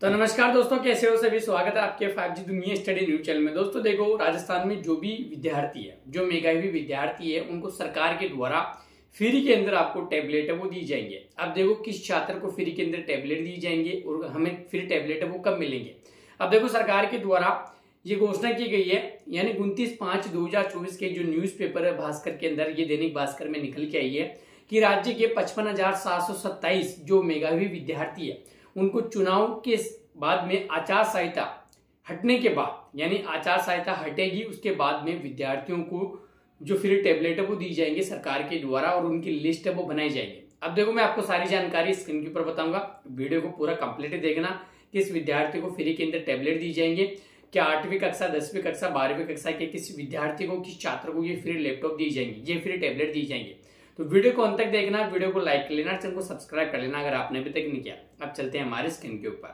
तो नमस्कार दोस्तों कैसे हो सभी स्वागत है आपके फाइव जी दुनिया स्टडी न्यूज चैनल में दोस्तों देखो राजस्थान में जो भी विद्यार्थी है जो मेघावी विद्यार्थी है उनको सरकार के द्वारा फ्री के अंदर आपको टैबलेट है वो दी जाएंगे अब देखो किस छात्र को फ्री के अंदर टैबलेट दी जाएंगे और हमें फ्री टैबलेट है वो कब मिलेंगे अब देखो सरकार के द्वारा ये घोषणा की गई है यानी उनतीस पांच दो हजार चौबीस के जो न्यूज पेपर है भास्कर के अंदर ये दैनिक भास्कर में निकल के आई है कि राज्य के पचपन हजार सात सौ सत्ताईस जो मेघावी विद्यार्थी है उनको चुनाव के बाद में आचार संहिता हटने के बाद यानी आचार संहिता हटेगी उसके बाद में विद्यार्थियों को जो फ्री टेबलेट है वो दी जाएंगे सरकार के द्वारा और उनकी लिस्ट है वो बनाई जाएगी अब देखो मैं आपको सारी जानकारी स्क्रीन के ऊपर बताऊंगा वीडियो को पूरा कंप्लीट देखना किस विद्यार्थी को फ्री के अंदर टेबलेट दी जाएंगे क्या आठवीं कक्षा दसवीं कक्षा बारहवीं कक्षा के किस विद्यार्थी को किस छात्र को ये फ्री लैपटॉप दी जाएंगे ये फ्री टेबलेट दी जाएंगे तो वीडियो को अंत तक देखना वीडियो को लाइक कर लेना चैनल को सब्सक्राइब कर लेना अगर आपने अभी तक नहीं किया अब चलते हैं हमारे स्क्रीन के ऊपर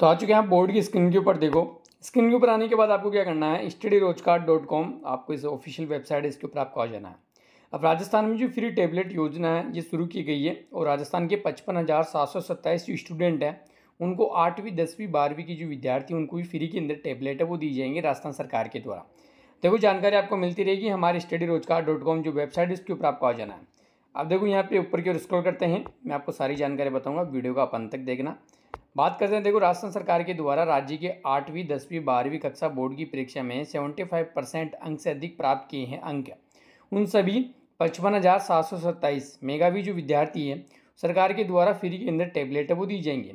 तो आ चुके हैं आप बोर्ड की स्क्रीन के ऊपर देखो स्क्रीन के ऊपर आने के बाद आपको क्या करना है स्टडी रोजगार डॉट कॉम आपको इस ऑफिशियल वेबसाइट है इसके ऊपर आपको आ जाना है अब राजस्थान में जो फ्री टेबलेट योजना है ये शुरू की गई है और राजस्थान के पचपन हज़ार सात सौ सत्ताईस जो स्टूडेंट हैं उनको आठवीं दसवीं बारहवीं की जो विद्यार्थी उनको भी फ्री के अंदर टेबलेट है वो दी जाएंगे राजस्थान सरकार के द्वारा देखो जानकारी आपको मिलती रहेगी हमारे स्टडी रोजगार डॉट कॉम जो वेबसाइट है इसके ऊपर आपको आ जाना है अब देखो यहाँ पे ऊपर की ओर स्क्रॉल करते हैं मैं आपको सारी जानकारी बताऊंगा वीडियो का अपन तक देखना बात करते हैं देखो राजस्थान सरकार के द्वारा राज्य के आठवीं दसवीं बारहवीं कक्षा बोर्ड की परीक्षा में सेवेंटी फाइव परसेंट अंक से अधिक प्राप्त किए हैं अंक उन सभी पचपन हज़ार सात सौ सत्ताईस मेगावी जो विद्यार्थी हैं सरकार के द्वारा फ्री के अंदर टेबलेट है वो दी जाएंगे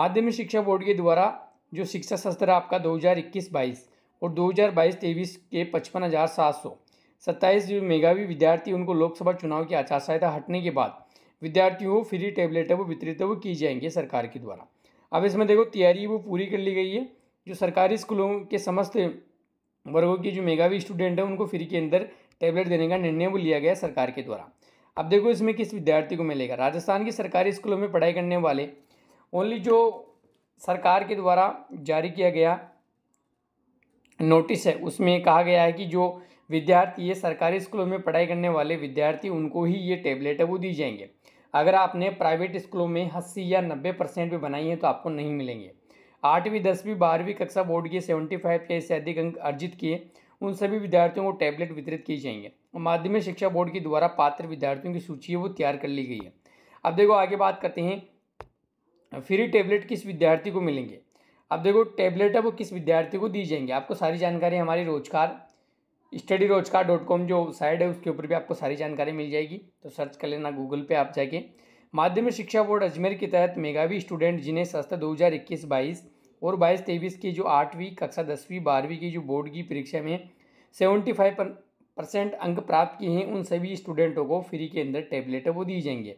माध्यमिक शिक्षा बोर्ड के द्वारा जो शिक्षा सत्र आपका दो हज़ार इक्कीस बाईस और 2022-23 के पचपन हज़ार सात सौ सत्ताईस मेगावी विद्यार्थी उनको लोकसभा चुनाव की आचार संहिता हटने के बाद विद्यार्थियों को फ्री टेबलेट है वो वितरित वो की जाएंगे सरकार के द्वारा अब इसमें देखो तैयारी वो पूरी कर ली गई है जो सरकारी स्कूलों के समस्त वर्गों के जो मेगावी स्टूडेंट हैं उनको फ्री के अंदर टैबलेट देने का निर्णय वो लिया गया सरकार के द्वारा अब देखो इसमें किस विद्यार्थी को मिलेगा राजस्थान के सरकारी स्कूलों में पढ़ाई करने वाले ओनली जो सरकार के द्वारा जारी किया गया नोटिस है उसमें कहा गया है कि जो विद्यार्थी ये सरकारी स्कूलों में पढ़ाई करने वाले विद्यार्थी उनको ही ये टेबलेट है वो दी जाएंगे अगर आपने प्राइवेट स्कूलों में अस्सी या नब्बे परसेंट भी बनाई है तो आपको नहीं मिलेंगे आठवीं दसवीं बारहवीं कक्षा बोर्ड के सेवेंटी फाइव या इससे अधिक अंक अर्जित किए उन सभी विद्यार्थियों को टैबलेट वितरित किए जाएंगे माध्यमिक शिक्षा बोर्ड के द्वारा पात्र विद्यार्थियों की सूची है वो तैयार कर ली गई है अब देखो आगे बात करते हैं फ्री टेबलेट किस विद्यार्थी को मिलेंगे अब देखो टेबलेट है वो किस विद्यार्थी को दी जाएंगी आपको सारी जानकारी हमारी रोजगार स्टडी रोजगार डॉट कॉम जो साइट है उसके ऊपर भी आपको सारी जानकारी मिल जाएगी तो सर्च कर लेना गूगल पे आप जाके माध्यमिक शिक्षा बोर्ड अजमेर के तहत मेगावी स्टूडेंट जिन्हें संस्था दो हज़ार इक्कीस बाईस और बाईस तेईस की जो आठवीं कक्षा दसवीं बारहवीं की जो बोर्ड की परीक्षा में सेवेंटी फाइव परसेंट अंक प्राप्त किए हैं उन सभी स्टूडेंटों को फ्री के अंदर टैबलेट वो दी जाएंगे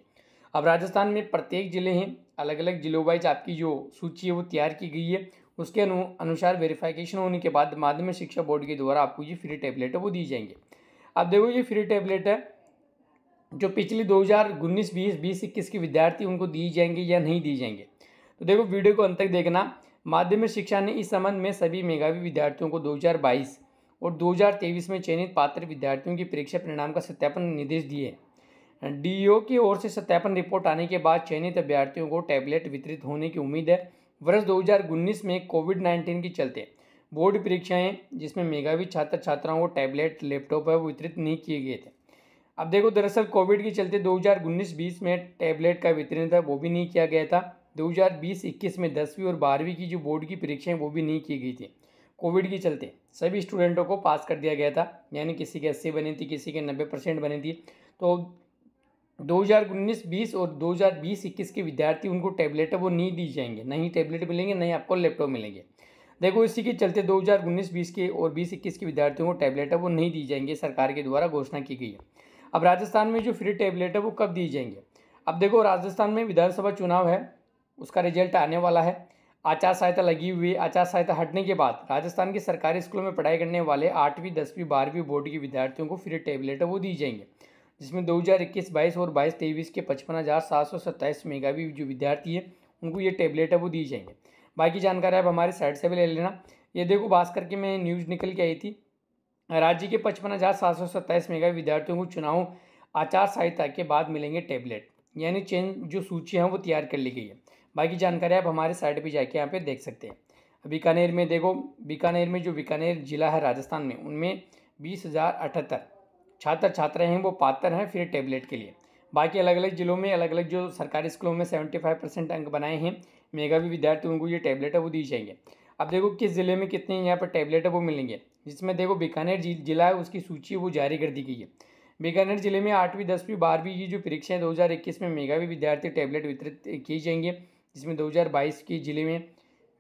अब राजस्थान में प्रत्येक ज़िले हैं अलग अलग ज़िलों वाइज आपकी जो सूची है वो तैयार की गई है उसके अनु अनुसार वेरिफिकेशन होने के बाद माध्यमिक शिक्षा बोर्ड के द्वारा आपको ये फ्री टैबलेट है वो दी जाएंगे अब देखो ये फ्री टैबलेट है जो पिछली दो हज़ार उन्नीस बीस बीस इक्कीस के विद्यार्थी उनको दी जाएंगे या नहीं दी जाएंगे तो देखो वीडियो को अंत तक देखना माध्यमिक शिक्षा ने इस संबंध में सभी मेघावी विद्यार्थियों को दो हज़ार बाईस और दो हज़ार तेईस में चयनित पात्र विद्यार्थियों की परीक्षा परिणाम का सत्यापन निर्देश दिए हैं डीओ की ओर से सत्यापन रिपोर्ट आने के बाद चयनित अभ्यर्थियों को टैबलेट वितरित होने की उम्मीद है वर्ष दो में कोविड नाइन्टीन के चलते बोर्ड परीक्षाएं जिसमें मेगावी छात्र छात्राओं को टैबलेट लैपटॉप है वितरित नहीं किए गए थे अब देखो दरअसल कोविड के चलते 2019-20 में टैबलेट का वितरण था वो भी नहीं किया गया था 2020-21 में दसवीं और बारहवीं की जो बोर्ड की परीक्षाएं वो भी नहीं की गई थी कोविड के चलते सभी स्टूडेंटों को पास कर दिया गया था यानी किसी के अस्सी बनी थी किसी के नब्बे परसेंट बनी थी तो 2019-20 और 2020-21 के विद्यार्थी उनको टैबलेट वो नहीं दी जाएंगे नहीं टैबलेट मिलेंगे नहीं आपको लैपटॉप मिलेंगे देखो इसी के चलते 2019-20 के और बीस इक्कीस के विद्यार्थियों को टैबलेट वो नहीं दी जाएंगे सरकार के द्वारा घोषणा की गई है अब राजस्थान में जो फ्री टैबलेट है वो कब दी जाएंगे अब देखो राजस्थान में विधानसभा चुनाव है उसका रिजल्ट आने वाला है आचार संहिता लगी हुई आचार संहिता हटने के बाद राजस्थान के सरकारी स्कूलों में पढ़ाई करने वाले आठवीं दसवीं बारहवीं बोर्ड के विद्यार्थियों को फ्री टैबलेट वो दी जाएंगे जिसमें दो हज़ार इक्कीस बाईस और बाईस तेईस के पचपन हज़ार सात सौ सत्ताईस मेगावी जो विद्यार्थी है उनको ये टेबलेट है वो दी जाएंगे बाकी जानकारी आप हमारे साइट से भी ले लेना ये देखो भास्कर के मैं न्यूज़ निकल के आई थी राज्य के पचपन हज़ार सात सौ सत्ताईस मेगा विद्यार्थियों को चुनाव आचार संहिता के बाद मिलेंगे टेबलेट यानी चेन जो सूची है वो तैयार कर ली गई है बाकी जानकारी आप हमारे साइट पर जाके यहाँ पर देख सकते हैं बीकानेर में देखो बीकानेर में जो बीकानेर जिला है राजस्थान में उनमें बीस हज़ार अठहत्तर छात्र छात्रा हैं वो पात्र हैं फिर टेबलेट के लिए बाकी अलग अलग ज़िलों में अलग अलग जो सरकारी स्कूलों में सेवेंटी फाइव परसेंट अंक बनाए हैं मेगा भी को ये टैबलेट है वो दी जाएंगे अब देखो किस ज़िले में कितने यहाँ पर टैबलेट है वो मिलेंगे जिसमें देखो बीकानेर जिला है उसकी सूची वो जारी कर दी गई है बीकानेर जिले में आठवीं दसवीं बारहवीं की जो परीक्षाएं 2021 में मेगा विद्यार्थी टैबलेट वितरित किए जाएंगे जिसमें 2022 के जिले में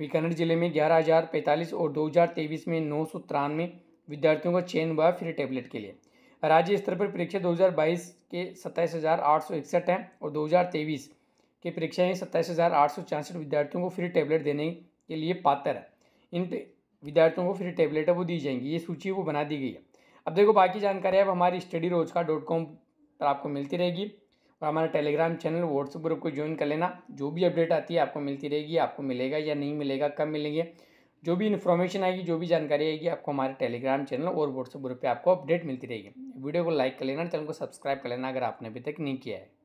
बीकानेर जिले में ग्यारह हज़ार पैंतालीस और दो में नौ सौ तिरानवे विद्यार्थियों का चयन हुआ फ्री टैबलेट के लिए राज्य स्तर पर परीक्षा 2022 के सत्ताईस हज़ार आठ सौ इकसठ हैं और 2023 के परीक्षाएँ सत्ताईस हज़ार आठ सौ छियासठ विद्यार्थियों को फ्री टैबलेट देने के लिए पात्र है इन विद्यार्थियों को फ्री टैबलेट है वो दी जाएंगी ये सूची वो बना दी गई है अब देखो बाकी जानकारी अब हमारी स्टडी रोजगार डॉट कॉम पर आपको मिलती रहेगी और हमारा टेलीग्राम चैनल व्हाट्सएप ग्रुप को ज्वाइन कर लेना जो भी अपडेट आती है आपको मिलती रहेगी आपको मिलेगा या नहीं मिलेगा कब मिलेंगे जो भी इन्फॉर्मेशन आएगी जो भी जानकारी आएगी आपको हमारे टेलीग्राम चैनल और व्हाट्सएप ग्रुप पे आपको अपडेट मिलती रहेगी वीडियो को लाइक कर लेना चैनल को सब्सक्राइब कर लेना अगर आपने अभी तक नहीं किया है